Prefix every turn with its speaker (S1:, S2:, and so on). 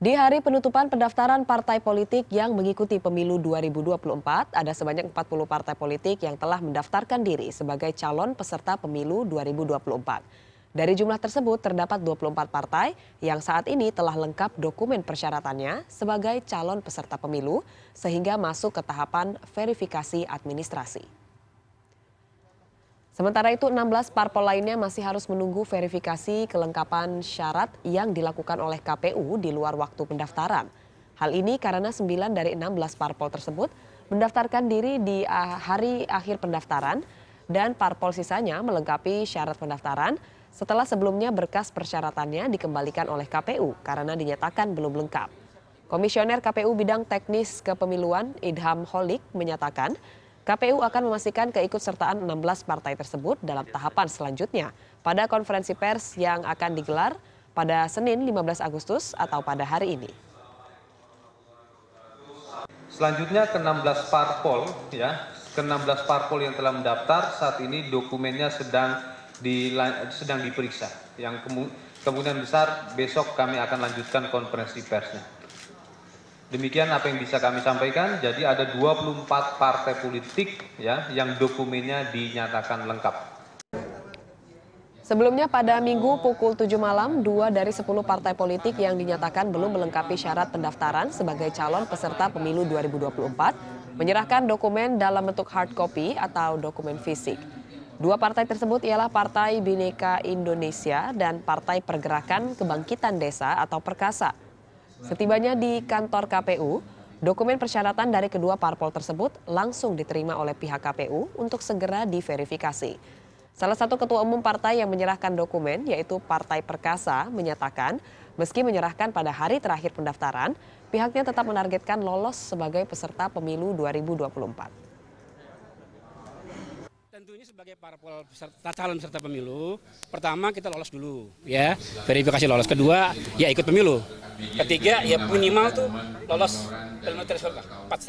S1: Di hari penutupan pendaftaran partai politik yang mengikuti pemilu 2024, ada sebanyak 40 partai politik yang telah mendaftarkan diri sebagai calon peserta pemilu 2024. Dari jumlah tersebut terdapat 24 partai yang saat ini telah lengkap dokumen persyaratannya sebagai calon peserta pemilu sehingga masuk ke tahapan verifikasi administrasi. Sementara itu 16 parpol lainnya masih harus menunggu verifikasi kelengkapan syarat yang dilakukan oleh KPU di luar waktu pendaftaran. Hal ini karena 9 dari 16 parpol tersebut mendaftarkan diri di ah, hari akhir pendaftaran dan parpol sisanya melengkapi syarat pendaftaran setelah sebelumnya berkas persyaratannya dikembalikan oleh KPU karena dinyatakan belum lengkap. Komisioner KPU Bidang Teknis Kepemiluan Idham Holik menyatakan KPU akan memastikan keikutsertaan 16 partai tersebut dalam tahapan selanjutnya pada konferensi pers yang akan digelar pada Senin 15 Agustus atau pada hari ini.
S2: Selanjutnya ke-16 parpol ya, ke-16 parpol yang telah mendaftar saat ini dokumennya sedang di, sedang diperiksa. Yang kemungkinan besar besok kami akan lanjutkan konferensi persnya. Demikian apa yang bisa kami sampaikan. Jadi ada 24 partai politik ya yang dokumennya dinyatakan lengkap.
S1: Sebelumnya pada minggu pukul 7 malam, dua dari 10 partai politik yang dinyatakan belum melengkapi syarat pendaftaran sebagai calon peserta pemilu 2024 menyerahkan dokumen dalam bentuk hard copy atau dokumen fisik. Dua partai tersebut ialah Partai Bineka Indonesia dan Partai Pergerakan Kebangkitan Desa atau Perkasa. Setibanya di kantor KPU, dokumen persyaratan dari kedua parpol tersebut langsung diterima oleh pihak KPU untuk segera diverifikasi. Salah satu ketua umum partai yang menyerahkan dokumen, yaitu Partai Perkasa, menyatakan meski menyerahkan pada hari terakhir pendaftaran, pihaknya tetap menargetkan lolos sebagai peserta pemilu 2024
S3: tentunya sebagai parpol peserta, calon peserta pemilu, pertama kita lolos dulu, ya verifikasi lolos. Kedua, ya ikut pemilu ketiga ya minimal tuh lolos dalam surga